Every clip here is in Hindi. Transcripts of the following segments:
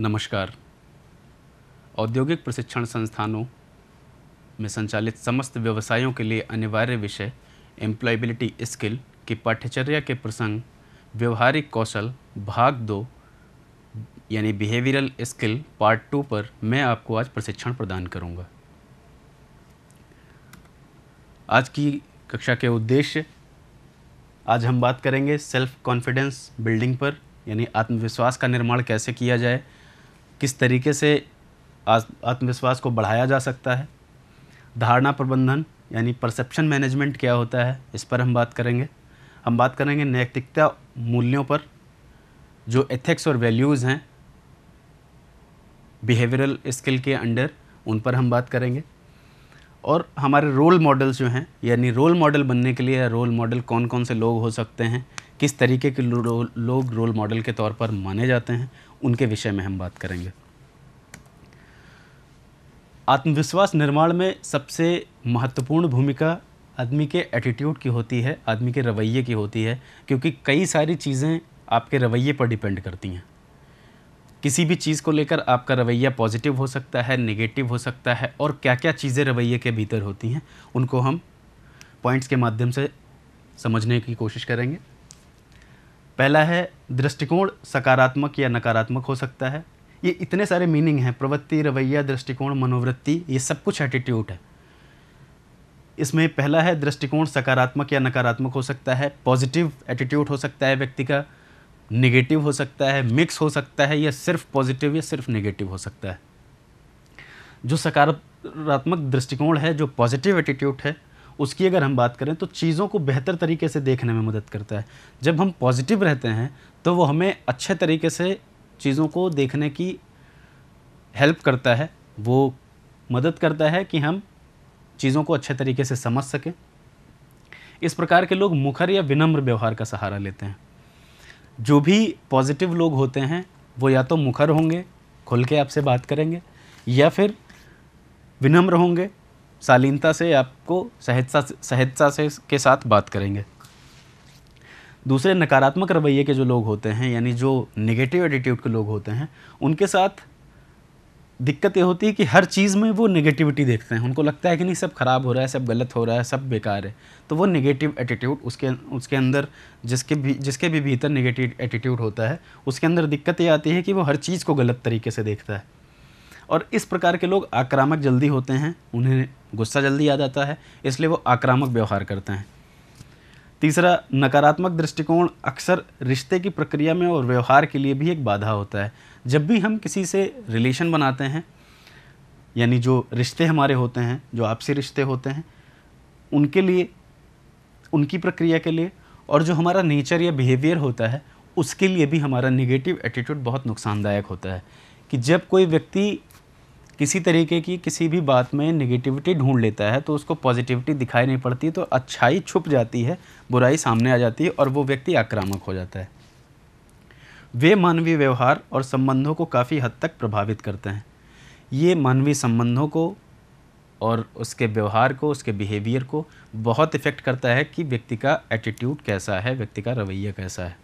नमस्कार औद्योगिक प्रशिक्षण संस्थानों में संचालित समस्त व्यवसायों के लिए अनिवार्य विषय एम्प्लॉयबिलिटी स्किल की पाठ्यचर्या के प्रसंग व्यवहारिक कौशल भाग दो यानी बिहेवियरल स्किल पार्ट टू पर मैं आपको आज प्रशिक्षण प्रदान करूंगा। आज की कक्षा के उद्देश्य आज हम बात करेंगे सेल्फ कॉन्फिडेंस बिल्डिंग पर यानी आत्मविश्वास का निर्माण कैसे किया जाए किस तरीके से आत्मविश्वास को बढ़ाया जा सकता है धारणा प्रबंधन यानी परसेप्शन मैनेजमेंट क्या होता है इस पर हम बात करेंगे हम बात करेंगे नैतिकता मूल्यों पर जो एथिक्स और वैल्यूज़ हैं बिहेवियरल स्किल के अंडर उन पर हम बात करेंगे और हमारे रोल मॉडल्स जो हैं यानी रोल मॉडल बनने के लिए रोल मॉडल कौन कौन से लोग हो सकते हैं किस तरीके के लोग रोल मॉडल के तौर पर माने जाते हैं उनके विषय में हम बात करेंगे आत्मविश्वास निर्माण में सबसे महत्वपूर्ण भूमिका आदमी के एटीट्यूड की होती है आदमी के रवैये की होती है क्योंकि कई सारी चीज़ें आपके रवैये पर डिपेंड करती हैं किसी भी चीज़ को लेकर आपका रवैया पॉजिटिव हो सकता है नेगेटिव हो सकता है और क्या क्या चीज़ें रवैये के भीतर होती हैं उनको हम पॉइंट्स के माध्यम से समझने की कोशिश करेंगे पहला है दृष्टिकोण सकारात्मक या नकारात्मक हो सकता है ये इतने सारे मीनिंग हैं प्रवृत्ति रवैया दृष्टिकोण मनोवृत्ति ये सब कुछ एटीट्यूड है इसमें पहला है दृष्टिकोण सकारात्मक या नकारात्मक हो सकता है पॉजिटिव एटीट्यूड हो सकता है व्यक्ति का निगेटिव हो सकता है मिक्स हो सकता है या सिर्फ पॉजिटिव या सिर्फ नेगेटिव हो सकता है जो सकारात्मक दृष्टिकोण है जो पॉजिटिव एटीट्यूड है उसकी अगर हम बात करें तो चीज़ों को बेहतर तरीके से देखने में मदद करता है जब हम पॉजिटिव रहते हैं तो वो हमें अच्छे तरीके से चीज़ों को देखने की हेल्प करता है वो मदद करता है कि हम चीज़ों को अच्छे तरीके से समझ सकें इस प्रकार के लोग मुखर या विनम्र व्यवहार का सहारा लेते हैं जो भी पॉजिटिव लोग होते हैं वो या तो मुखर होंगे खुल के आपसे बात करेंगे या फिर विनम्र होंगे शालीनता से आपको सहजता सहजता से के साथ बात करेंगे दूसरे नकारात्मक रवैये के जो लोग होते हैं यानी जो नेगेटिव एटीट्यूड के लोग होते हैं उनके साथ दिक्कत ये होती है कि हर चीज़ में वो नेगेटिविटी देखते हैं उनको लगता है कि नहीं सब ख़राब हो रहा है सब गलत हो रहा है सब बेकार है तो वो नेगेटिव एटीट्यूड उसके उसके अंदर जिसके भी जिसके भी भीतर नेगेटिव एटीट्यूड होता है उसके अंदर दिक्कत ये आती है कि वो हर चीज़ को गलत तरीके से देखता है और इस प्रकार के लोग आक्रामक जल्दी होते हैं उन्हें गुस्सा जल्दी आ जाता है इसलिए वो आक्रामक व्यवहार करते हैं तीसरा नकारात्मक दृष्टिकोण अक्सर रिश्ते की प्रक्रिया में और व्यवहार के लिए भी एक बाधा होता है जब भी हम किसी से रिलेशन बनाते हैं यानी जो रिश्ते हमारे होते हैं जो आपसी रिश्ते होते हैं उनके लिए उनकी प्रक्रिया के लिए और जो हमारा नेचर या बिहेवियर होता है उसके लिए भी हमारा नेगेटिव एटीट्यूड बहुत नुकसानदायक होता है कि जब कोई व्यक्ति किसी तरीके की किसी भी बात में निगेटिविटी ढूंढ लेता है तो उसको पॉजिटिविटी दिखाई नहीं पड़ती तो अच्छाई छुप जाती है बुराई सामने आ जाती है और वो व्यक्ति आक्रामक हो जाता है वे मानवीय व्यवहार और संबंधों को काफ़ी हद तक प्रभावित करते हैं ये मानवीय संबंधों को और उसके व्यवहार को उसके बिहेवियर को बहुत इफ़ेक्ट करता है कि व्यक्ति का एटीट्यूड कैसा है व्यक्ति का रवैया कैसा है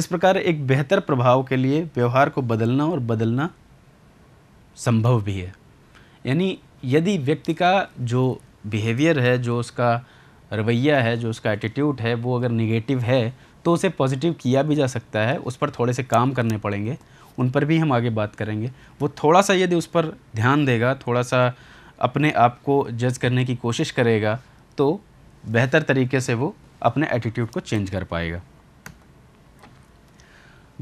इस प्रकार एक बेहतर प्रभाव के लिए व्यवहार को बदलना और बदलना संभव भी है यानी यदि व्यक्ति का जो बिहेवियर है जो उसका रवैया है जो उसका एटीट्यूड है वो अगर निगेटिव है तो उसे पॉजिटिव किया भी जा सकता है उस पर थोड़े से काम करने पड़ेंगे उन पर भी हम आगे बात करेंगे वो थोड़ा सा यदि उस पर ध्यान देगा थोड़ा सा अपने आप को जज करने की कोशिश करेगा तो बेहतर तरीके से वो अपने एटीट्यूड को चेंज कर पाएगा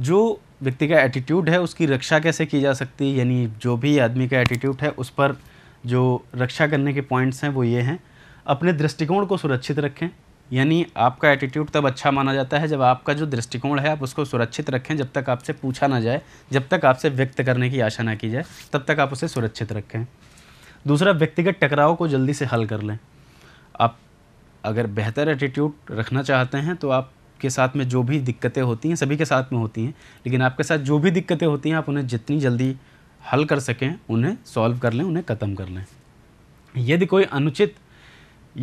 जो व्यक्ति का एटीट्यूड है उसकी रक्षा कैसे की जा सकती है यानी जो भी आदमी का एटीट्यूड है उस पर जो रक्षा करने के पॉइंट्स हैं वो ये हैं अपने दृष्टिकोण को सुरक्षित रखें यानी आपका एटीट्यूड तब अच्छा माना जाता है जब आपका जो दृष्टिकोण है आप उसको सुरक्षित रखें जब तक आपसे पूछा ना जाए जब तक आपसे व्यक्त करने की आशा ना की जाए तब तक आप उसे सुरक्षित रखें दूसरा व्यक्तिगत टकराव को जल्दी से हल कर लें आप अगर बेहतर एटीट्यूड रखना चाहते हैं तो आप आपके साथ में जो भी दिक्कतें होती हैं सभी के साथ में होती हैं लेकिन आपके साथ जो भी दिक्कतें होती हैं आप उन्हें जितनी जल्दी हल कर सकें उन्हें सॉल्व कर लें उन्हें ख़त्म कर लें यदि कोई अनुचित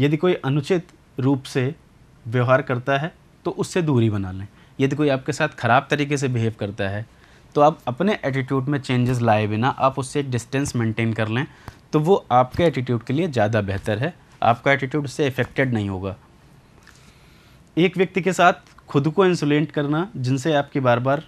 यदि कोई अनुचित रूप से व्यवहार करता है तो उससे दूरी बना लें यदि कोई आपके साथ ख़राब तरीके से बिहेव करता है तो आप अपने एटीट्यूड में चेंजेस लाए बिना आप उससे एक डिस्टेंस मेंटेन कर लें तो वो आपके एटीट्यूड के लिए ज़्यादा बेहतर है आपका एटीट्यूड उससे इफ़ेक्टेड नहीं होगा एक व्यक्ति के साथ खुद को इंसुलेट करना जिनसे आपकी बार बार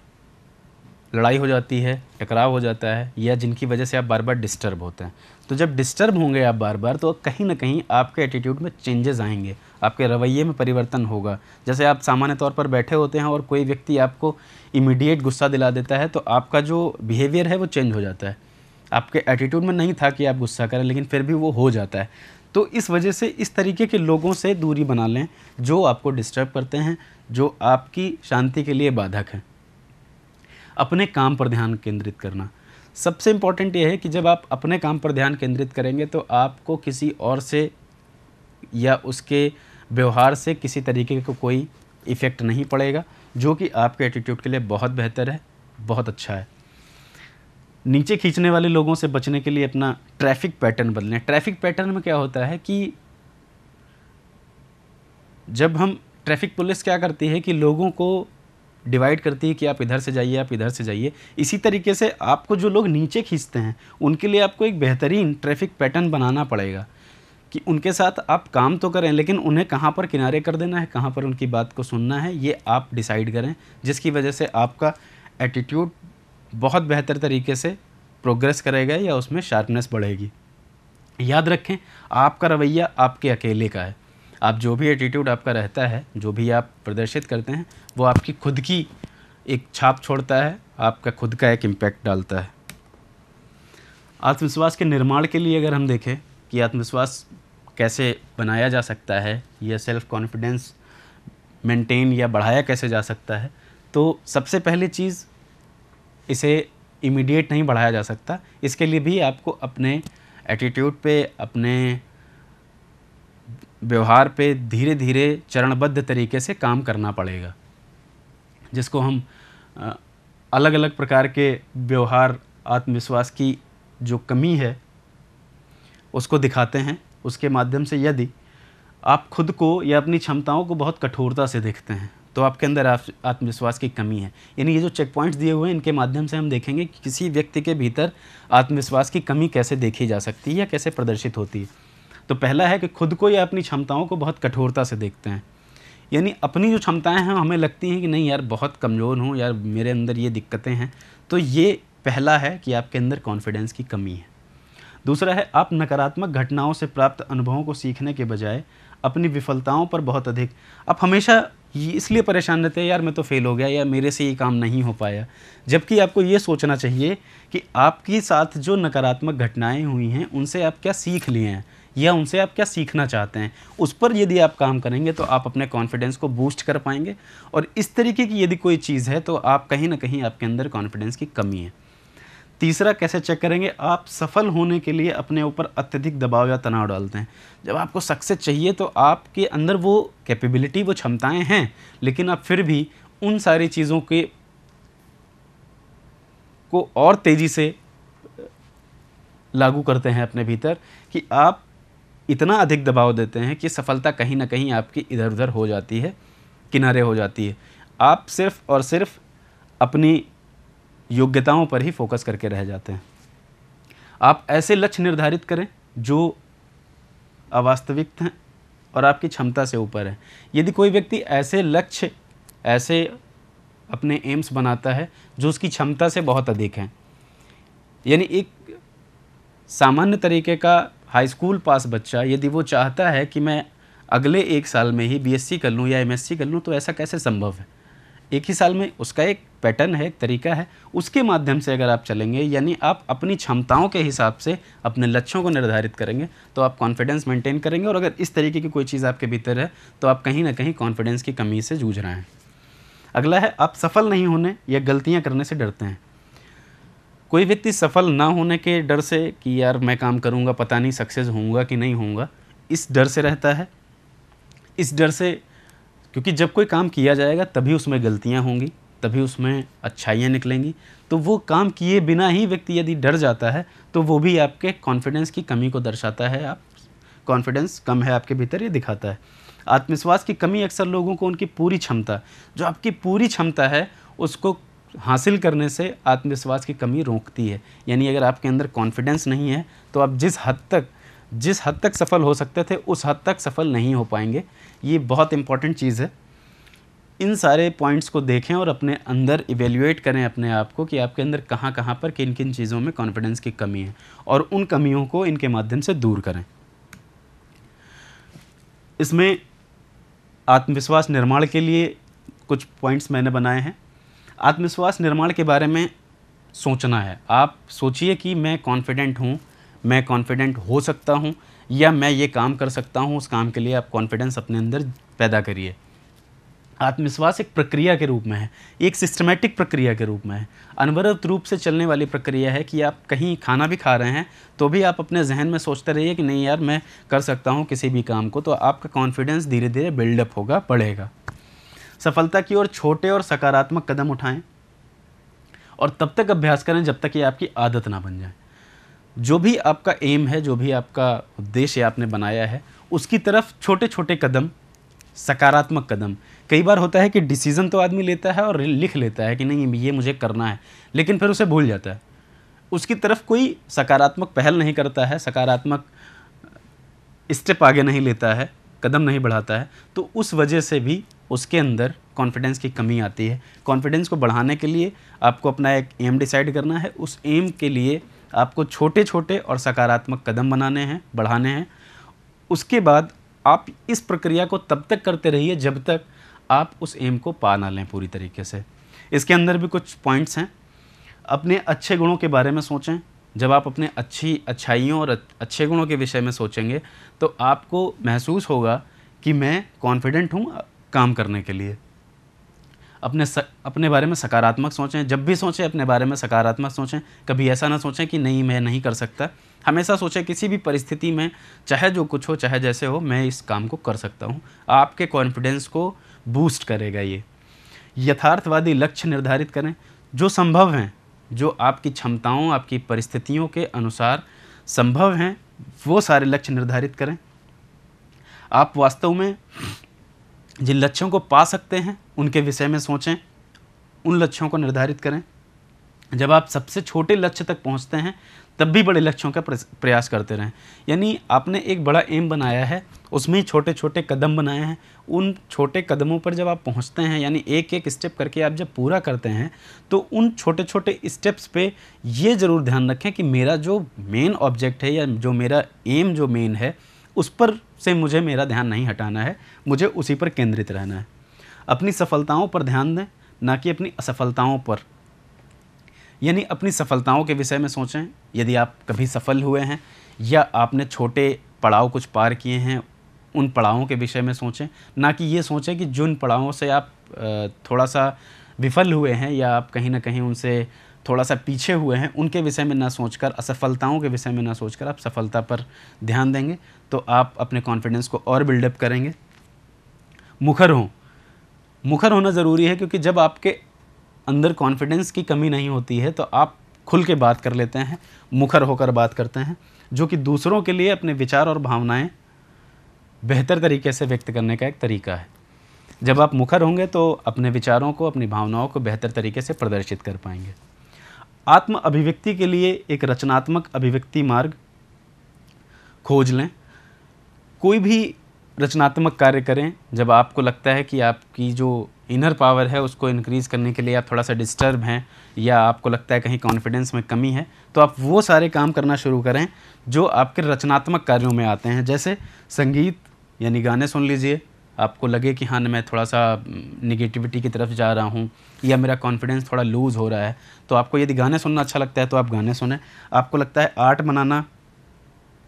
लड़ाई हो जाती है टकराव हो जाता है या जिनकी वजह से आप बार बार डिस्टर्ब होते हैं तो जब डिस्टर्ब होंगे आप बार बार तो कहीं ना कहीं आपके एटीट्यूड में चेंजेस आएंगे आपके रवैये में परिवर्तन होगा जैसे आप सामान्य तौर पर बैठे होते हैं और कोई व्यक्ति आपको इमीडिएट गुस्सा दिला देता है तो आपका जो बिहेवियर है वो चेंज हो जाता है आपके एटीट्यूड में नहीं था कि आप गुस्सा करें लेकिन फिर भी वो हो जाता है तो इस वजह से इस तरीके के लोगों से दूरी बना लें जो आपको डिस्टर्ब करते हैं जो आपकी शांति के लिए बाधक हैं अपने काम पर ध्यान केंद्रित करना सबसे इम्पॉर्टेंट ये है कि जब आप अपने काम पर ध्यान केंद्रित करेंगे तो आपको किसी और से या उसके व्यवहार से किसी तरीके का कोई इफ़ेक्ट नहीं पड़ेगा जो कि आपके एटीट्यूड के लिए बहुत बेहतर है बहुत अच्छा है नीचे खींचने वाले लोगों से बचने के लिए अपना ट्रैफिक पैटर्न बदलें ट्रैफिक पैटर्न में क्या होता है कि जब हम ट्रैफिक पुलिस क्या करती है कि लोगों को डिवाइड करती है कि आप इधर से जाइए आप इधर से जाइए इसी तरीके से आपको जो लोग नीचे खींचते हैं उनके लिए आपको एक बेहतरीन ट्रैफिक पैटर्न बनाना पड़ेगा कि उनके साथ आप काम तो करें लेकिन उन्हें कहाँ पर किनारे कर देना है कहाँ पर उनकी बात को सुनना है ये आप डिसाइड करें जिसकी वजह से आपका एटीट्यूड बहुत बेहतर तरीके से प्रोग्रेस करेगा या उसमें शार्पनेस बढ़ेगी याद रखें आपका रवैया आपके अकेले का है आप जो भी एटीट्यूड आपका रहता है जो भी आप प्रदर्शित करते हैं वो आपकी खुद की एक छाप छोड़ता है आपका खुद का एक इम्पैक्ट डालता है आत्मविश्वास के निर्माण के लिए अगर हम देखें कि आत्मविश्वास कैसे बनाया जा सकता है या सेल्फ़ कॉन्फिडेंस मेंटेन या बढ़ाया कैसे जा सकता है तो सबसे पहली चीज़ इसे इमीडिएट नहीं बढ़ाया जा सकता इसके लिए भी आपको अपने एटीट्यूड पे अपने व्यवहार पे धीरे धीरे चरणबद्ध तरीके से काम करना पड़ेगा जिसको हम अलग अलग प्रकार के व्यवहार आत्मविश्वास की जो कमी है उसको दिखाते हैं उसके माध्यम से यदि आप खुद को या अपनी क्षमताओं को बहुत कठोरता से देखते हैं तो आपके अंदर आत्मविश्वास की कमी है यानी ये जो चेक पॉइंट्स दिए हुए हैं इनके माध्यम से हम देखेंगे कि किसी व्यक्ति के भीतर आत्मविश्वास की कमी कैसे देखी जा सकती है या कैसे प्रदर्शित होती है तो पहला है कि खुद को या अपनी क्षमताओं को बहुत कठोरता से देखते हैं यानी अपनी जो क्षमताएँ हैं हमें लगती हैं कि नहीं यार बहुत कमज़ोर हूँ यार मेरे अंदर ये दिक्कतें हैं तो ये पहला है कि आपके अंदर कॉन्फिडेंस की कमी है दूसरा है आप नकारात्मक घटनाओं से प्राप्त अनुभवों को सीखने के बजाय अपनी विफलताओं पर बहुत अधिक आप हमेशा ये इसलिए परेशान रहते हैं यार मैं तो फेल हो गया या मेरे से ये काम नहीं हो पाया जबकि आपको ये सोचना चाहिए कि आपके साथ जो नकारात्मक घटनाएं हुई हैं उनसे आप क्या सीख लिए हैं या उनसे आप क्या सीखना चाहते हैं उस पर यदि आप काम करेंगे तो आप अपने कॉन्फिडेंस को बूस्ट कर पाएंगे और इस तरीके की यदि कोई चीज़ है तो आप कहीं ना कहीं आपके अंदर कॉन्फिडेंस की कमी है तीसरा कैसे चेक करेंगे आप सफल होने के लिए अपने ऊपर अत्यधिक दबाव या तनाव डालते हैं जब आपको सक्सेस चाहिए तो आपके अंदर वो कैपेबिलिटी वो क्षमताएं हैं लेकिन आप फिर भी उन सारी चीज़ों के को और तेज़ी से लागू करते हैं अपने भीतर कि आप इतना अधिक दबाव देते हैं कि सफलता कहीं ना कहीं आपकी इधर उधर हो जाती है किनारे हो जाती है आप सिर्फ़ और सिर्फ अपनी योग्यताओं पर ही फोकस करके रह जाते हैं आप ऐसे लक्ष्य निर्धारित करें जो अवास्तविक हैं और आपकी क्षमता से ऊपर है यदि कोई व्यक्ति ऐसे लक्ष्य ऐसे अपने एम्स बनाता है जो उसकी क्षमता से बहुत अधिक हैं यानी एक सामान्य तरीके का हाई स्कूल पास बच्चा यदि वो चाहता है कि मैं अगले एक साल में ही बीएससी कर लूँ या एमएससी कर लूँ तो ऐसा कैसे संभव है एक ही साल में उसका एक पैटर्न है एक तरीका है उसके माध्यम से अगर आप चलेंगे यानी आप अपनी क्षमताओं के हिसाब से अपने लक्ष्यों को निर्धारित करेंगे तो आप कॉन्फिडेंस मेंटेन करेंगे और अगर इस तरीके की कोई चीज़ आपके भीतर है तो आप कहीं ना कहीं कॉन्फिडेंस की कमी से जूझ रहे हैं अगला है आप सफल नहीं होने या गलतियाँ करने से डरते हैं कोई व्यक्ति सफल ना होने के डर से कि यार मैं काम करूँगा पता नहीं सक्सेस होऊंगा कि नहीं होऊंगा इस डर से रहता है इस डर से क्योंकि जब कोई काम किया जाएगा तभी उसमें गलतियाँ होंगी तभी उसमें अच्छाइयाँ निकलेंगी तो वो काम किए बिना ही व्यक्ति यदि डर जाता है तो वो भी आपके कॉन्फिडेंस की कमी को दर्शाता है आप कॉन्फिडेंस कम है आपके भीतर ये दिखाता है आत्मविश्वास की कमी अक्सर लोगों को उनकी पूरी क्षमता जो आपकी पूरी क्षमता है उसको हासिल करने से आत्मविश्वास की कमी रोकती है यानी अगर आपके अंदर कॉन्फिडेंस नहीं है तो आप जिस हद तक जिस हद तक सफल हो सकते थे उस हद तक सफल नहीं हो पाएंगे ये बहुत इंपॉर्टेंट चीज़ है इन सारे पॉइंट्स को देखें और अपने अंदर इवेल्यूएट करें अपने आप को कि आपके अंदर कहाँ कहाँ पर किन किन चीज़ों में कॉन्फिडेंस की कमी है और उन कमियों को इनके माध्यम से दूर करें इसमें आत्मविश्वास निर्माण के लिए कुछ पॉइंट्स मैंने बनाए हैं आत्मविश्वास निर्माण के बारे में सोचना है आप सोचिए कि मैं कॉन्फिडेंट हूँ मैं कॉन्फिडेंट हो सकता हूँ या मैं ये काम कर सकता हूँ उस काम के लिए आप कॉन्फिडेंस अपने अंदर पैदा करिए आत्मविश्वास एक प्रक्रिया के रूप में है एक सिस्टमेटिक प्रक्रिया के रूप में है अनवरत रूप से चलने वाली प्रक्रिया है कि आप कहीं खाना भी खा रहे हैं तो भी आप अपने जहन में सोचते रहिए कि नहीं यार मैं कर सकता हूँ किसी भी काम को तो आपका कॉन्फिडेंस धीरे धीरे बिल्डअप होगा बढ़ेगा सफलता की ओर छोटे और सकारात्मक कदम उठाएं और तब तक अभ्यास करें जब तक ये आपकी आदत ना बन जाए जो भी आपका एम है जो भी आपका उद्देश्य आपने बनाया है उसकी तरफ छोटे छोटे कदम सकारात्मक कदम कई बार होता है कि डिसीज़न तो आदमी लेता है और लिख लेता है कि नहीं ये मुझे करना है लेकिन फिर उसे भूल जाता है उसकी तरफ कोई सकारात्मक पहल नहीं करता है सकारात्मक स्टेप आगे नहीं लेता है कदम नहीं बढ़ाता है तो उस वजह से भी उसके अंदर कॉन्फिडेंस की कमी आती है कॉन्फिडेंस को बढ़ाने के लिए आपको अपना एक एम डिसाइड करना है उस एम के लिए आपको छोटे छोटे और सकारात्मक कदम बनाने हैं बढ़ाने हैं उसके बाद आप इस प्रक्रिया को तब तक करते रहिए जब तक आप उस एम को पा ना लें पूरी तरीके से इसके अंदर भी कुछ पॉइंट्स हैं अपने अच्छे गुणों के बारे में सोचें जब आप अपने अच्छी अच्छाइयों और अच्छे गुणों के विषय में सोचेंगे तो आपको महसूस होगा कि मैं कॉन्फिडेंट हूँ काम करने के लिए अपने स, अपने बारे में सकारात्मक सोचें जब भी सोचें अपने बारे में सकारात्मक सोचें कभी ऐसा ना सोचें कि नहीं मैं नहीं कर सकता हमेशा सोचें किसी भी परिस्थिति में चाहे जो कुछ हो चाहे जैसे हो मैं इस काम को कर सकता हूँ आपके कॉन्फिडेंस को बूस्ट करेगा ये यथार्थवादी लक्ष्य निर्धारित करें जो संभव हैं जो आपकी क्षमताओं आपकी परिस्थितियों के अनुसार संभव हैं वो सारे लक्ष्य निर्धारित करें आप वास्तव में जिन लक्ष्यों को पा सकते हैं उनके विषय में सोचें उन लक्ष्यों को निर्धारित करें जब आप सबसे छोटे लक्ष्य तक पहुंचते हैं तब भी बड़े लक्ष्यों का प्रयास करते रहें यानी आपने एक बड़ा एम बनाया है उसमें छोटे छोटे कदम बनाए हैं उन छोटे कदमों पर जब आप पहुंचते हैं यानी एक एक स्टेप करके आप जब पूरा करते हैं तो उन छोटे छोटे स्टेप्स पे ये ज़रूर ध्यान रखें कि मेरा जो मेन ऑब्जेक्ट है या जो मेरा एम जो मेन है उस पर से मुझे मेरा ध्यान नहीं हटाना है मुझे उसी पर केंद्रित रहना है अपनी सफलताओं पर ध्यान दें ना कि अपनी असफलताओं पर यानी अपनी सफलताओं के विषय में सोचें यदि आप कभी सफल हुए हैं या आपने छोटे पड़ाव कुछ पार किए हैं उन पड़ावों के विषय में सोचें ना कि ये सोचें कि जिन पड़ावों से आप थोड़ा सा विफल हुए हैं या आप कहीं ना कहीं उनसे थोड़ा सा पीछे हुए हैं उनके विषय में ना सोचकर असफलताओं के विषय में ना सोचकर आप सफलता पर ध्यान देंगे तो आप अपने कॉन्फिडेंस को और बिल्डअप करेंगे मुखर हों मुखर होना ज़रूरी है क्योंकि जब आपके अंदर कॉन्फिडेंस की कमी नहीं होती है तो आप खुल के बात कर लेते हैं मुखर होकर बात करते हैं जो कि दूसरों के लिए अपने विचार और भावनाएं बेहतर तरीके से व्यक्त करने का एक तरीका है जब आप मुखर होंगे तो अपने विचारों को अपनी भावनाओं को बेहतर तरीके से प्रदर्शित कर पाएंगे आत्म अभिव्यक्ति के लिए एक रचनात्मक अभिव्यक्ति मार्ग खोज लें कोई भी रचनात्मक कार्य करें जब आपको लगता है कि आपकी जो इनर पावर है उसको इनक्रीज़ करने के लिए आप थोड़ा सा डिस्टर्ब हैं या आपको लगता है कहीं कॉन्फिडेंस में कमी है तो आप वो सारे काम करना शुरू करें जो आपके रचनात्मक कार्यों में आते हैं जैसे संगीत यानी गाने सुन लीजिए आपको लगे कि हाँ मैं थोड़ा सा निगेटिविटी की तरफ जा रहा हूँ या मेरा कॉन्फिडेंस थोड़ा लूज़ हो रहा है तो आपको यदि गाने सुनना अच्छा लगता है तो आप गाने सुने आपको लगता है आर्ट बनाना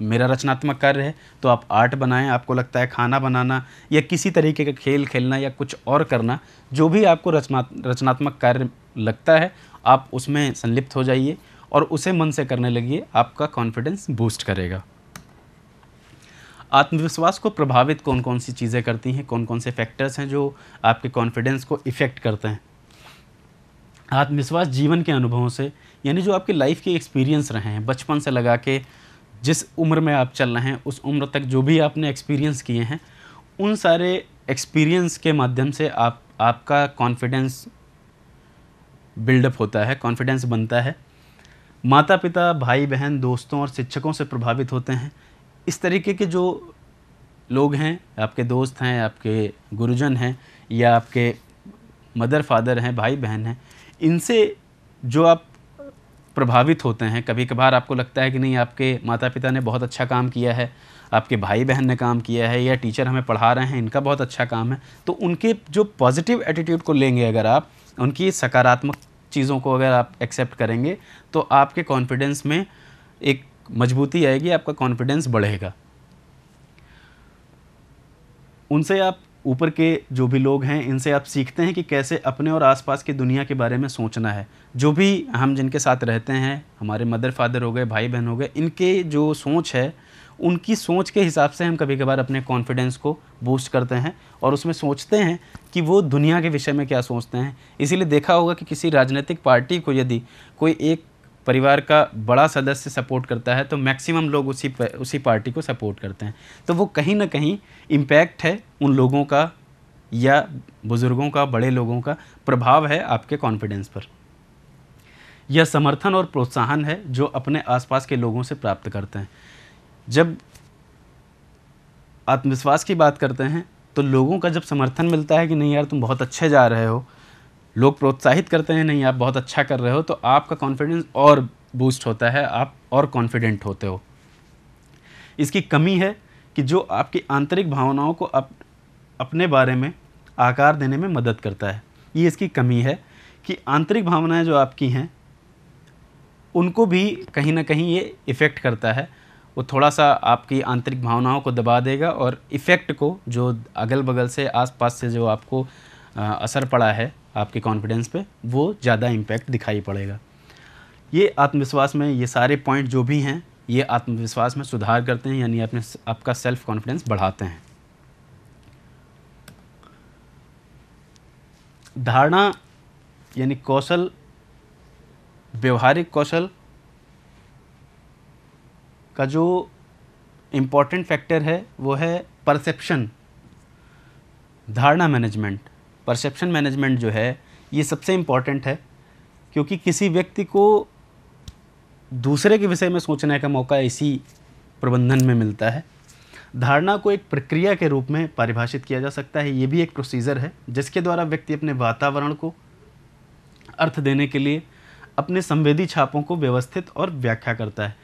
मेरा रचनात्मक कार्य है तो आप आर्ट बनाएं आपको लगता है खाना बनाना या किसी तरीके का खेल खेलना या कुछ और करना जो भी आपको रचना रचनात्मक कार्य लगता है आप उसमें संलिप्त हो जाइए और उसे मन से करने लगिए आपका कॉन्फिडेंस बूस्ट करेगा आत्मविश्वास को प्रभावित कौन कौन सी चीज़ें करती हैं कौन कौन से फैक्टर्स हैं जो आपके कॉन्फिडेंस को इफ़ेक्ट करते हैं आत्मविश्वास जीवन के अनुभवों से यानी जो आपकी लाइफ के एक्सपीरियंस रहे हैं बचपन से लगा के जिस उम्र में आप चल रहे हैं उस उम्र तक जो भी आपने एक्सपीरियंस किए हैं उन सारे एक्सपीरियंस के माध्यम से आप आपका कॉन्फिडेंस बिल्डअप होता है कॉन्फिडेंस बनता है माता पिता भाई बहन दोस्तों और शिक्षकों से प्रभावित होते हैं इस तरीके के जो लोग हैं आपके दोस्त हैं आपके गुरुजन हैं या आपके मदर फादर हैं भाई बहन हैं इनसे जो आप प्रभावित होते हैं कभी कभार आपको लगता है कि नहीं आपके माता पिता ने बहुत अच्छा काम किया है आपके भाई बहन ने काम किया है या टीचर हमें पढ़ा रहे हैं इनका बहुत अच्छा काम है तो उनके जो पॉजिटिव एटीट्यूड को लेंगे अगर आप उनकी सकारात्मक चीज़ों को अगर आप एक्सेप्ट करेंगे तो आपके कॉन्फिडेंस में एक मजबूती आएगी आपका कॉन्फिडेंस बढ़ेगा उनसे आप ऊपर के जो भी लोग हैं इनसे आप सीखते हैं कि कैसे अपने और आसपास की दुनिया के बारे में सोचना है जो भी हम जिनके साथ रहते हैं हमारे मदर फादर हो गए भाई बहन हो गए इनके जो सोच है उनकी सोच के हिसाब से हम कभी कभार अपने कॉन्फिडेंस को बूस्ट करते हैं और उसमें सोचते हैं कि वो दुनिया के विषय में क्या सोचते हैं इसीलिए देखा होगा कि किसी राजनीतिक पार्टी को यदि कोई एक परिवार का बड़ा सदस्य सपोर्ट करता है तो मैक्सिमम लोग उसी उसी पार्टी को सपोर्ट करते हैं तो वो कहीं ना कहीं इम्पैक्ट है उन लोगों का या बुज़ुर्गों का बड़े लोगों का प्रभाव है आपके कॉन्फिडेंस पर यह समर्थन और प्रोत्साहन है जो अपने आसपास के लोगों से प्राप्त करते हैं जब आत्मविश्वास की बात करते हैं तो लोगों का जब समर्थन मिलता है कि नहीं यार तुम बहुत अच्छे जा रहे हो लोग प्रोत्साहित करते हैं नहीं आप बहुत अच्छा कर रहे हो तो आपका कॉन्फिडेंस और बूस्ट होता है आप और कॉन्फिडेंट होते हो इसकी कमी है कि जो आपकी आंतरिक भावनाओं को अप, अपने बारे में आकार देने में मदद करता है ये इसकी कमी है कि आंतरिक भावनाएं जो आपकी हैं उनको भी कहीं ना कहीं ये इफ़ेक्ट करता है वो थोड़ा सा आपकी आंतरिक भावनाओं को दबा देगा और इफ़ेक्ट को जो अगल बगल से आसपास से जो आपको असर पड़ा है आपके कॉन्फिडेंस पे वो ज़्यादा इम्पैक्ट दिखाई पड़ेगा ये आत्मविश्वास में ये सारे पॉइंट जो भी हैं ये आत्मविश्वास में सुधार करते हैं यानी अपने आपका सेल्फ कॉन्फिडेंस बढ़ाते हैं धारणा यानी कौशल व्यवहारिक कौशल का जो इम्पोर्टेंट फैक्टर है वो है परसेप्शन धारणा मैनेजमेंट परसेप्शन मैनेजमेंट जो है ये सबसे इम्पॉर्टेंट है क्योंकि किसी व्यक्ति को दूसरे के विषय में सोचने का मौका इसी प्रबंधन में मिलता है धारणा को एक प्रक्रिया के रूप में परिभाषित किया जा सकता है ये भी एक प्रोसीजर है जिसके द्वारा व्यक्ति अपने वातावरण को अर्थ देने के लिए अपने संवेदी छापों को व्यवस्थित और व्याख्या करता है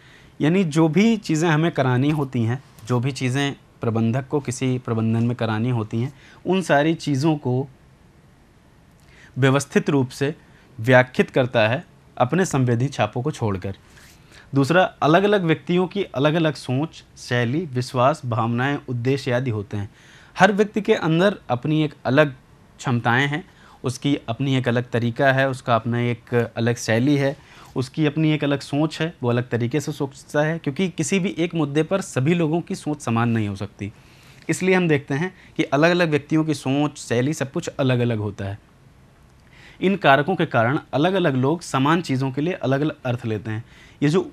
यानी जो भी चीज़ें हमें करानी होती हैं जो भी चीज़ें प्रबंधक को किसी प्रबंधन में करानी होती हैं उन सारी चीज़ों को व्यवस्थित रूप से व्याख्यित करता है अपने संवेदी छापों को छोड़कर दूसरा अलग अलग व्यक्तियों की अलग अलग सोच शैली विश्वास भावनाएं उद्देश्य आदि होते हैं हर व्यक्ति के अंदर अपनी एक अलग क्षमताएं हैं उसकी अपनी एक अलग तरीका है उसका अपना एक अलग शैली है उसकी अपनी एक अलग सोच है वो अलग तरीके से सोचता है क्योंकि किसी भी एक मुद्दे पर सभी लोगों की सोच समान नहीं हो सकती इसलिए हम देखते हैं कि अलग अलग व्यक्तियों की सोच शैली सब कुछ अलग अलग होता है इन कारकों के कारण अलग अलग लोग समान चीज़ों के लिए अलग अलग अर्थ लेते हैं ये जो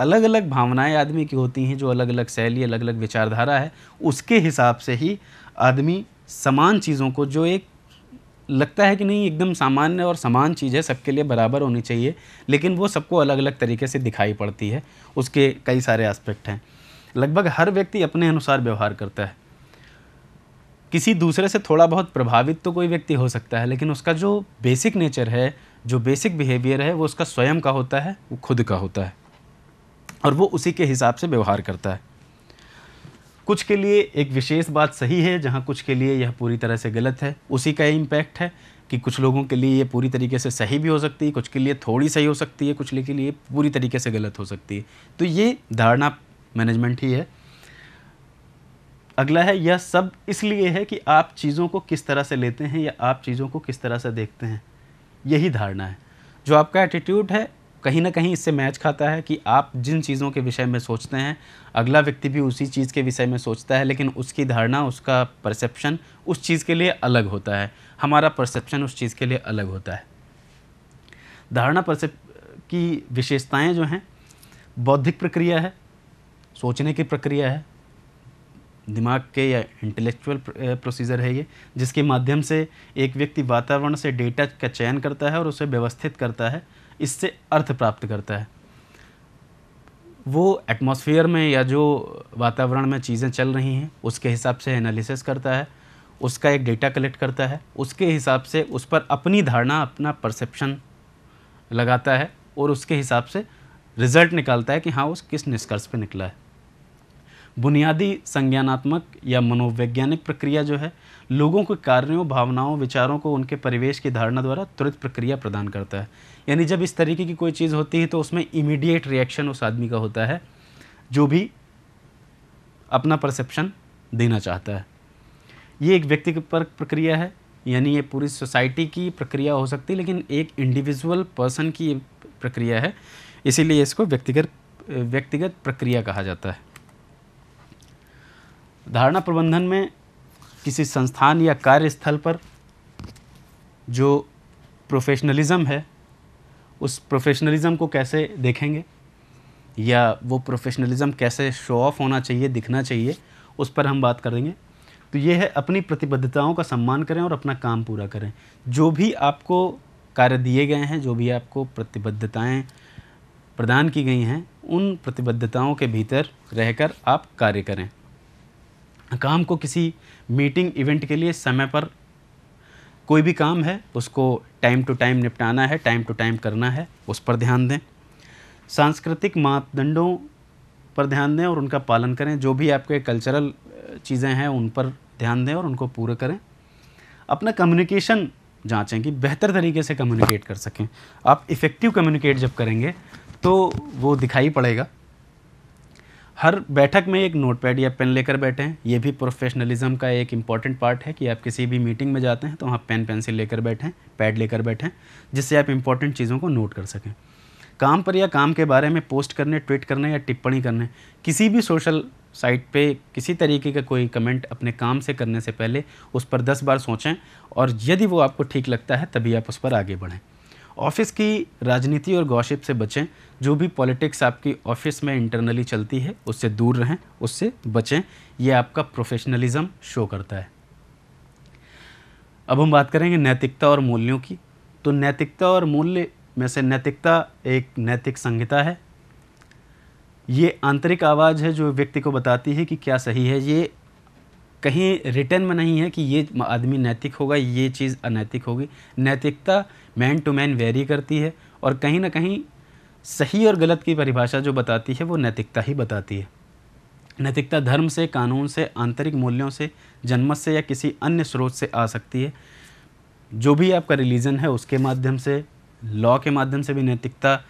अलग अलग भावनाएं आदमी की होती हैं जो अलग अलग शैली अलग अलग विचारधारा है उसके हिसाब से ही आदमी समान चीज़ों को जो एक लगता है कि नहीं एकदम सामान्य और समान चीज़ है सबके लिए बराबर होनी चाहिए लेकिन वो सबको अलग अलग तरीके से दिखाई पड़ती है उसके कई सारे एस्पेक्ट हैं लगभग हर व्यक्ति अपने अनुसार व्यवहार करता है किसी दूसरे से थोड़ा बहुत प्रभावित तो कोई व्यक्ति हो सकता है लेकिन उसका जो बेसिक नेचर है जो बेसिक बिहेवियर है वो उसका स्वयं का होता है वो खुद का होता है और वो उसी के हिसाब से व्यवहार करता है कुछ के लिए एक विशेष बात सही है जहाँ कुछ के लिए यह पूरी तरह से गलत है उसी का इम्पैक्ट है कि कुछ लोगों के लिए ये पूरी तरीके से सही भी हो सकती है कुछ के लिए थोड़ी सही हो सकती है कुछ के लिए पूरी तरीके से गलत हो सकती है तो ये धारणा मैनेजमेंट ही है अगला है यह सब इसलिए है कि आप चीज़ों को किस तरह से लेते हैं या आप चीज़ों को किस तरह से देखते हैं यही धारणा है जो आपका एटीट्यूड है कहीं ना कहीं इससे मैच खाता है कि आप जिन चीज़ों के विषय में सोचते हैं अगला व्यक्ति भी उसी चीज़ के विषय में सोचता है लेकिन उसकी धारणा उसका परसेप्शन उस चीज़ के लिए अलग होता है हमारा परसेप्शन उस चीज़ के लिए अलग होता है धारणा परसेप की विशेषताएं जो हैं बौद्धिक प्रक्रिया है सोचने की प्रक्रिया है दिमाग के या इंटेलेक्चुअल प्रोसीजर है ये जिसके माध्यम से एक व्यक्ति वातावरण से डेटा का चयन करता है और उसे व्यवस्थित करता है इससे अर्थ प्राप्त करता है वो एटमॉस्फेयर में या जो वातावरण में चीज़ें चल रही हैं उसके हिसाब से एनालिसिस करता है उसका एक डेटा कलेक्ट करता है उसके हिसाब से उस पर अपनी धारणा अपना परसेप्शन लगाता है और उसके हिसाब से रिज़ल्ट निकालता है कि हाँ उस किस निष्कर्ष पे निकला है बुनियादी संज्ञानात्मक या मनोवैज्ञानिक प्रक्रिया जो है लोगों के कार्यों भावनाओं विचारों को उनके परिवेश की धारणा द्वारा त्वरित प्रक्रिया प्रदान करता है यानी जब इस तरीके की कोई चीज़ होती है तो उसमें इमीडिएट रिएक्शन उस आदमी का होता है जो भी अपना परसेप्शन देना चाहता है ये एक व्यक्ति पर प्रक्रिया है यानी ये पूरी सोसाइटी की प्रक्रिया हो सकती है लेकिन एक इंडिविजुअल पर्सन की प्रक्रिया है इसीलिए इसको व्यक्तिगत व्यक्तिगत प्रक्रिया कहा जाता है धारणा प्रबंधन में किसी संस्थान या कार्यस्थल पर जो प्रोफेशनलिज़म है उस प्रोफेशनलिज़्म को कैसे देखेंगे या वो प्रोफेशनलिज़्म कैसे शो ऑफ होना चाहिए दिखना चाहिए उस पर हम बात करेंगे तो ये है अपनी प्रतिबद्धताओं का सम्मान करें और अपना काम पूरा करें जो भी आपको कार्य दिए गए हैं जो भी आपको प्रतिबद्धताएं प्रदान की गई हैं उन प्रतिबद्धताओं के भीतर रहकर आप कार्य करें काम को किसी मीटिंग इवेंट के लिए समय पर कोई भी काम है उसको टाइम टू टाइम निपटाना है टाइम टू टाइम करना है उस पर ध्यान दें सांस्कृतिक मापदंडों पर ध्यान दें और उनका पालन करें जो भी आपके कल्चरल चीज़ें हैं उन पर ध्यान दें और उनको पूरा करें अपना कम्युनिकेशन जांचें कि बेहतर तरीके से कम्युनिकेट कर सकें आप इफ़ेक्टिव कम्युनिकेट जब करेंगे तो वो दिखाई पड़ेगा हर बैठक में एक नोटपैड या पेन लेकर बैठे हैं ये भी प्रोफेशनलिज्म का एक इम्पॉर्टेंट पार्ट है कि आप किसी भी मीटिंग में जाते हैं तो वहाँ पेन पेंसिल लेकर बैठें पैड लेकर बैठें जिससे आप इम्पॉर्टेंट चीज़ों को नोट कर सकें काम पर या काम के बारे में पोस्ट करने ट्वीट करने या टिप्पणी करने किसी भी सोशल साइट पे किसी तरीके का कोई कमेंट अपने काम से करने से पहले उस पर दस बार सोचें और यदि वो आपको ठीक लगता है तभी आप उस पर आगे बढ़ें ऑफिस की राजनीति और गौशिप से बचें जो भी पॉलिटिक्स आपकी ऑफिस में इंटरनली चलती है उससे दूर रहें उससे बचें ये आपका प्रोफेशनलिज्म शो करता है अब हम बात करेंगे नैतिकता और मूल्यों की तो नैतिकता और मूल्य में से नैतिकता एक नैतिक संहिता है ये आंतरिक आवाज़ है जो व्यक्ति को बताती है कि क्या सही है ये कहीं रिटर्न में नहीं है कि ये आदमी नैतिक होगा ये चीज़ अनैतिक होगी नैतिकता मैन टू मैन वेरी करती है और कहीं ना कहीं सही और गलत की परिभाषा जो बताती है वो नैतिकता ही बताती है नैतिकता धर्म से कानून से आंतरिक मूल्यों से जन्मत से या किसी अन्य स्रोत से आ सकती है जो भी आपका रिलीजन है उसके माध्यम से लॉ के माध्यम से भी नैतिकता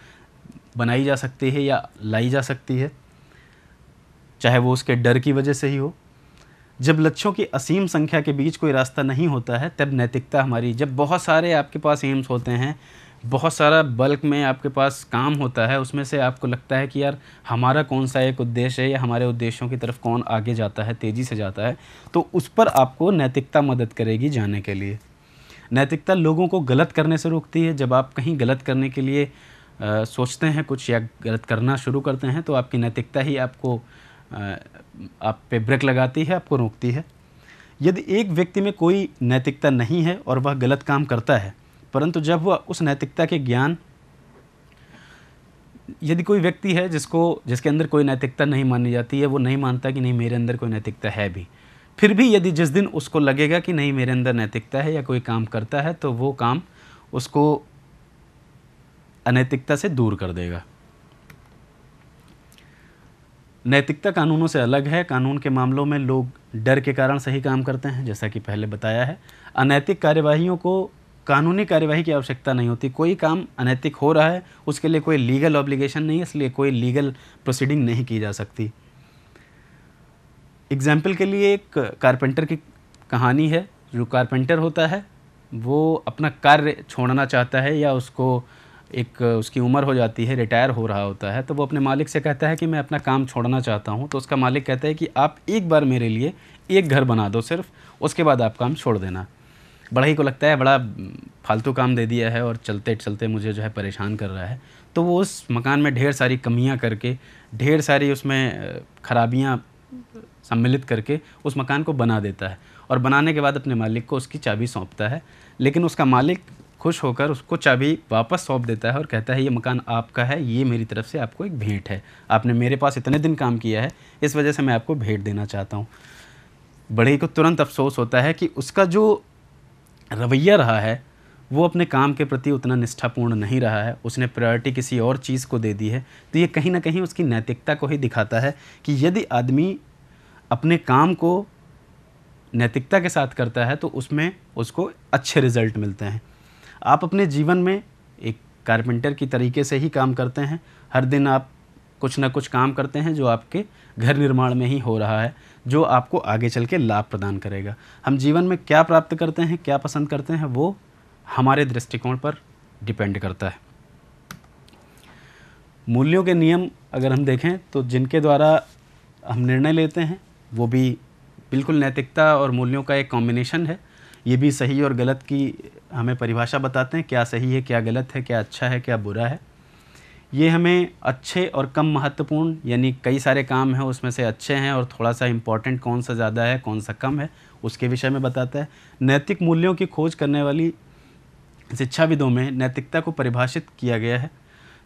बनाई जा सकती है या लाई जा सकती है चाहे वो उसके डर की वजह से ही हो जब लक्ष्यों की असीम संख्या के बीच कोई रास्ता नहीं होता है तब नैतिकता हमारी जब बहुत सारे आपके पास एम्स होते हैं बहुत सारा बल्क में आपके पास काम होता है उसमें से आपको लगता है कि यार हमारा कौन सा एक उद्देश्य है या हमारे उद्देश्यों की तरफ कौन आगे जाता है तेज़ी से जाता है तो उस पर आपको नैतिकता मदद करेगी जाने के लिए नैतिकता लोगों को गलत करने से रोकती है जब आप कहीं गलत करने के लिए आ, सोचते हैं कुछ या गलत करना शुरू करते हैं तो आपकी नैतिकता ही आपको आ, आप पे ब्रेक लगाती है आपको रोकती है यदि एक व्यक्ति में कोई नैतिकता नहीं है और वह गलत काम करता है परंतु जब वह उस नैतिकता के ज्ञान यदि कोई व्यक्ति है जिसको जिसके अंदर कोई नैतिकता नहीं मानी जाती है वो नहीं मानता कि नहीं मेरे अंदर कोई नैतिकता है भी फिर भी यदि जिस दिन उसको लगेगा कि नहीं मेरे अंदर नैतिकता है या कोई काम करता है तो वो काम उसको अनैतिकता से दूर कर देगा नैतिकता कानूनों से अलग है कानून के मामलों में लोग डर के कारण सही काम करते हैं जैसा कि पहले बताया है अनैतिक कार्यवाही को कानूनी कार्यवाही की आवश्यकता नहीं होती कोई काम अनैतिक हो रहा है उसके लिए कोई लीगल ऑब्लिगेशन नहीं है इसलिए कोई लीगल प्रोसीडिंग नहीं की जा सकती एग्जाम्पल के लिए एक कारपेंटर की कहानी है जो कारपेंटर होता है वो अपना कार्य छोड़ना चाहता है या उसको एक उसकी उम्र हो जाती है रिटायर हो रहा होता है तो वो अपने मालिक से कहता है कि मैं अपना काम छोड़ना चाहता हूँ तो उसका मालिक कहता है कि आप एक बार मेरे लिए एक घर बना दो सिर्फ उसके बाद आप काम छोड़ देना बड़ा ही को लगता है बड़ा फालतू काम दे दिया है और चलते चलते मुझे जो है परेशान कर रहा है तो वो उस मकान में ढेर सारी कमियाँ करके ढेर सारी उसमें खराबियाँ सम्मिलित करके उस मकान को बना देता है और बनाने के बाद अपने मालिक को उसकी चाबी सौंपता है लेकिन उसका मालिक खुश होकर उसको चाबी वापस सौंप देता है और कहता है ये मकान आपका है ये मेरी तरफ से आपको एक भेंट है आपने मेरे पास इतने दिन काम किया है इस वजह से मैं आपको भेंट देना चाहता हूँ बड़े को तुरंत अफसोस होता है कि उसका जो रवैया रहा है वो अपने काम के प्रति उतना निष्ठापूर्ण नहीं रहा है उसने प्रायोरिटी किसी और चीज़ को दे दी है तो ये कहीं ना कहीं उसकी नैतिकता को ही दिखाता है कि यदि आदमी अपने काम को नैतिकता के साथ करता है तो उसमें उसको अच्छे रिज़ल्ट मिलते हैं आप अपने जीवन में एक कारपेंटर की तरीके से ही काम करते हैं हर दिन आप कुछ ना कुछ काम करते हैं जो आपके घर निर्माण में ही हो रहा है जो आपको आगे चल के लाभ प्रदान करेगा हम जीवन में क्या प्राप्त करते हैं क्या पसंद करते हैं वो हमारे दृष्टिकोण पर डिपेंड करता है मूल्यों के नियम अगर हम देखें तो जिनके द्वारा हम निर्णय लेते हैं वो भी बिल्कुल नैतिकता और मूल्यों का एक कॉम्बिनेशन है ये भी सही और गलत की हमें परिभाषा बताते हैं क्या सही है क्या गलत है क्या अच्छा है क्या बुरा है ये हमें अच्छे और कम महत्वपूर्ण यानी कई सारे काम हैं उसमें से अच्छे हैं और थोड़ा सा इम्पॉर्टेंट कौन सा ज़्यादा है कौन सा कम है उसके विषय में बताता है नैतिक मूल्यों की खोज करने वाली शिक्षाविदों में नैतिकता को परिभाषित किया गया है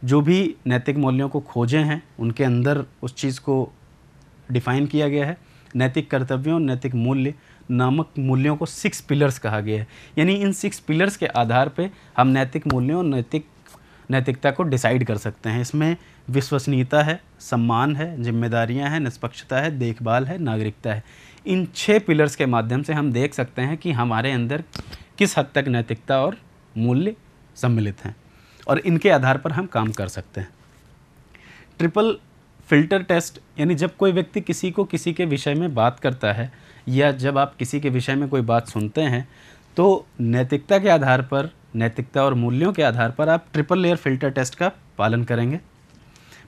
जो भी नैतिक मूल्यों को खोजें हैं उनके अंदर उस चीज़ को डिफ़ाइन किया गया है नैतिक कर्तव्यों नैतिक मूल्य नामक मूल्यों को सिक्स पिलर्स कहा गया है यानी इन सिक्स पिलर्स के आधार पर हम नैतिक मूल्यों और नैतिक नैतिकता को डिसाइड कर सकते हैं इसमें विश्वसनीयता है सम्मान है जिम्मेदारियां हैं निष्पक्षता है देखभाल है नागरिकता है इन छः पिलर्स के माध्यम से हम देख सकते हैं कि हमारे अंदर किस हद तक नैतिकता और मूल्य सम्मिलित हैं और इनके आधार पर हम काम कर सकते हैं ट्रिपल फिल्टर टेस्ट यानी जब कोई व्यक्ति किसी को किसी के विषय में बात करता है या जब आप किसी के विषय में कोई बात सुनते हैं तो नैतिकता के आधार पर नैतिकता और मूल्यों के आधार पर आप ट्रिपल लेयर फिल्टर टेस्ट का पालन करेंगे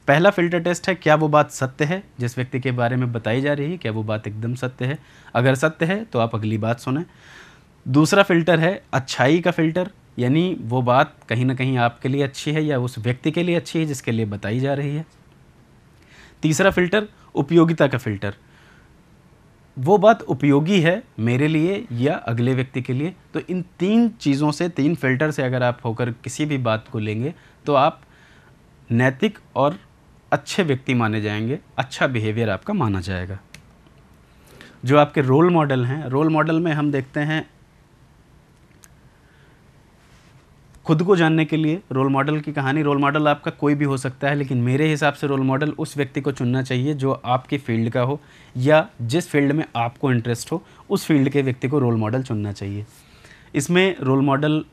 पहला फिल्टर टेस्ट है क्या वो बात सत्य है जिस व्यक्ति के बारे में बताई जा रही है क्या वो बात एकदम सत्य है अगर सत्य है तो आप अगली बात सुने दूसरा फिल्टर है अच्छाई का फिल्टर यानी वो बात कहीं ना कहीं आपके लिए अच्छी है या उस व्यक्ति के लिए अच्छी है जिसके लिए बताई जा रही है तीसरा फिल्टर उपयोगिता का फिल्टर वो बात उपयोगी है मेरे लिए या अगले व्यक्ति के लिए तो इन तीन चीज़ों से तीन फिल्टर से अगर आप होकर किसी भी बात को लेंगे तो आप नैतिक और अच्छे व्यक्ति माने जाएंगे अच्छा बिहेवियर आपका माना जाएगा जो आपके रोल मॉडल हैं रोल मॉडल में हम देखते हैं खुद को जानने के लिए रोल मॉडल की कहानी रोल मॉडल आपका कोई भी हो सकता है लेकिन मेरे हिसाब से रोल मॉडल उस व्यक्ति को चुनना चाहिए जो आपके फील्ड का हो या जिस फील्ड में आपको इंटरेस्ट हो उस फील्ड के व्यक्ति को रोल मॉडल चुनना चाहिए इसमें रोल मॉडल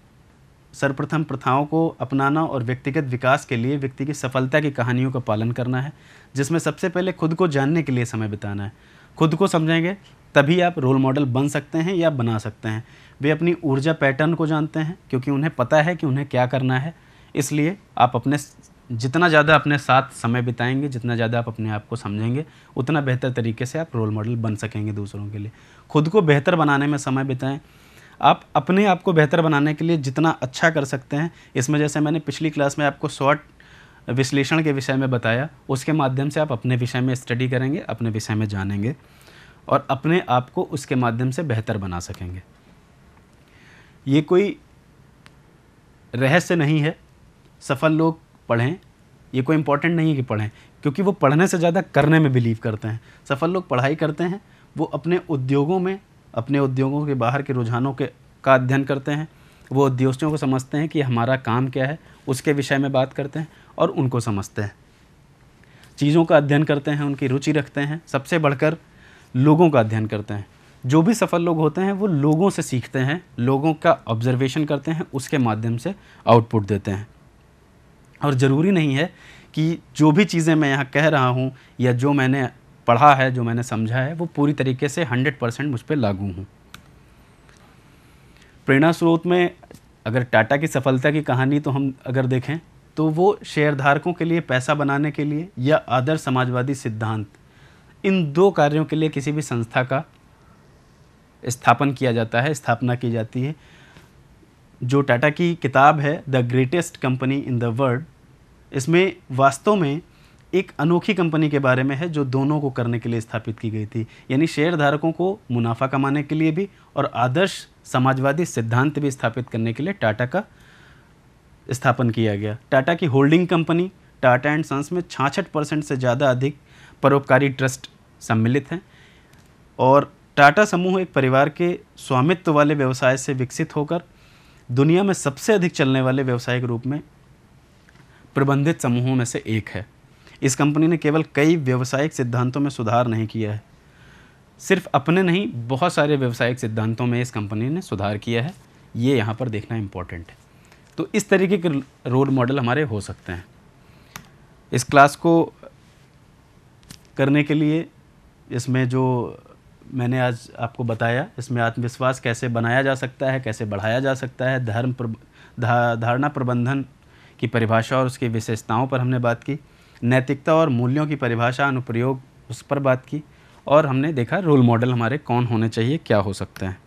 सर्वप्रथम प्रथाओं को अपनाना और व्यक्तिगत विकास के लिए व्यक्ति की सफलता की कहानियों का पालन करना है जिसमें सबसे पहले खुद को जानने के लिए समय बिताना है खुद को समझेंगे तभी आप रोल मॉडल बन सकते हैं या बना सकते हैं वे अपनी ऊर्जा पैटर्न को जानते हैं क्योंकि उन्हें पता है कि उन्हें क्या करना है इसलिए आप अपने जितना ज़्यादा अपने साथ समय बिताएंगे जितना ज़्यादा आप अपने आप को समझेंगे उतना बेहतर तरीके से आप रोल मॉडल बन सकेंगे दूसरों के लिए खुद को बेहतर बनाने में समय बिताएं आप अपने आप को बेहतर बनाने के लिए जितना अच्छा कर सकते हैं इसमें जैसे मैंने पिछली क्लास में आपको शॉर्ट विश्लेषण के विषय में बताया उसके माध्यम से आप अपने विषय में स्टडी करेंगे अपने विषय में जानेंगे और अपने आप को उसके माध्यम से बेहतर बना सकेंगे ये कोई रहस्य नहीं है सफल लोग पढ़ें ये कोई इम्पॉर्टेंट नहीं है कि पढ़ें क्योंकि वो पढ़ने से ज़्यादा करने में बिलीव करते हैं सफल लोग पढ़ाई करते हैं वो अपने उद्योगों में अपने उद्योगों के बाहर के रुझानों के का अध्ययन करते हैं वो उद्योगों को समझते हैं कि हमारा काम क्या है उसके विषय में बात करते हैं और उनको समझते हैं चीज़ों का अध्ययन करते हैं उनकी रुचि रखते हैं सबसे बढ़कर लोगों का अध्ययन करते हैं जो भी सफल लोग होते हैं वो लोगों से सीखते हैं लोगों का ऑब्जर्वेशन करते हैं उसके माध्यम से आउटपुट देते हैं और ज़रूरी नहीं है कि जो भी चीज़ें मैं यहाँ कह रहा हूँ या जो मैंने पढ़ा है जो मैंने समझा है वो पूरी तरीके से हंड्रेड परसेंट मुझ पर लागू हूँ प्रेरणा स्रोत में अगर टाटा की सफलता की कहानी तो हम अगर देखें तो वो शेयरधारकों के लिए पैसा बनाने के लिए या आदर समाजवादी सिद्धांत इन दो कार्यों के लिए किसी भी संस्था का स्थापन किया जाता है स्थापना की जाती है जो टाटा की किताब है the greatest company in the world इसमें वास्तव में एक अनोखी कंपनी के बारे में है जो दोनों को करने के लिए स्थापित की गई थी यानी शेयर धारकों को मुनाफा कमाने के लिए भी और आदर्श समाजवादी सिद्धांत भी स्थापित करने के लिए टाटा का स्थापन किया गया टाटा की holding company Tata and sons में छाछठ परसेंट से ज़्यादा अधिक परोपकारी ट्रस्ट सम्मिलित हैं और टाटा समूह एक परिवार के स्वामित्व वाले व्यवसाय से विकसित होकर दुनिया में सबसे अधिक चलने वाले के रूप में प्रबंधित समूहों में से एक है इस कंपनी ने केवल कई व्यावसायिक सिद्धांतों में सुधार नहीं किया है सिर्फ अपने नहीं बहुत सारे व्यावसायिक सिद्धांतों में इस कंपनी ने सुधार किया है ये यहाँ पर देखना इम्पोर्टेंट है तो इस तरीके के रोल मॉडल हमारे हो सकते हैं इस क्लास को करने के लिए इसमें जो मैंने आज आपको बताया इसमें आत्मविश्वास कैसे बनाया जा सकता है कैसे बढ़ाया जा सकता है धर्म प्र धारणा प्रबंधन की परिभाषा और उसकी विशेषताओं पर हमने बात की नैतिकता और मूल्यों की परिभाषा अनुप्रयोग उस पर बात की और हमने देखा रोल मॉडल हमारे कौन होने चाहिए क्या हो सकते हैं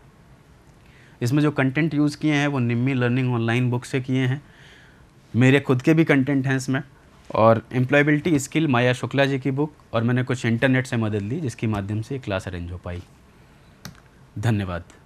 इसमें जो कंटेंट यूज़ किए हैं वो निम्मी लर्निंग ऑनलाइन बुक से किए हैं मेरे खुद के भी कंटेंट हैं इसमें और एम्प्लॉयबिलिटी स्किल माया शुक्ला जी की बुक और मैंने कुछ इंटरनेट से मदद ली जिसके माध्यम से क्लास अरेंज हो पाई धन्यवाद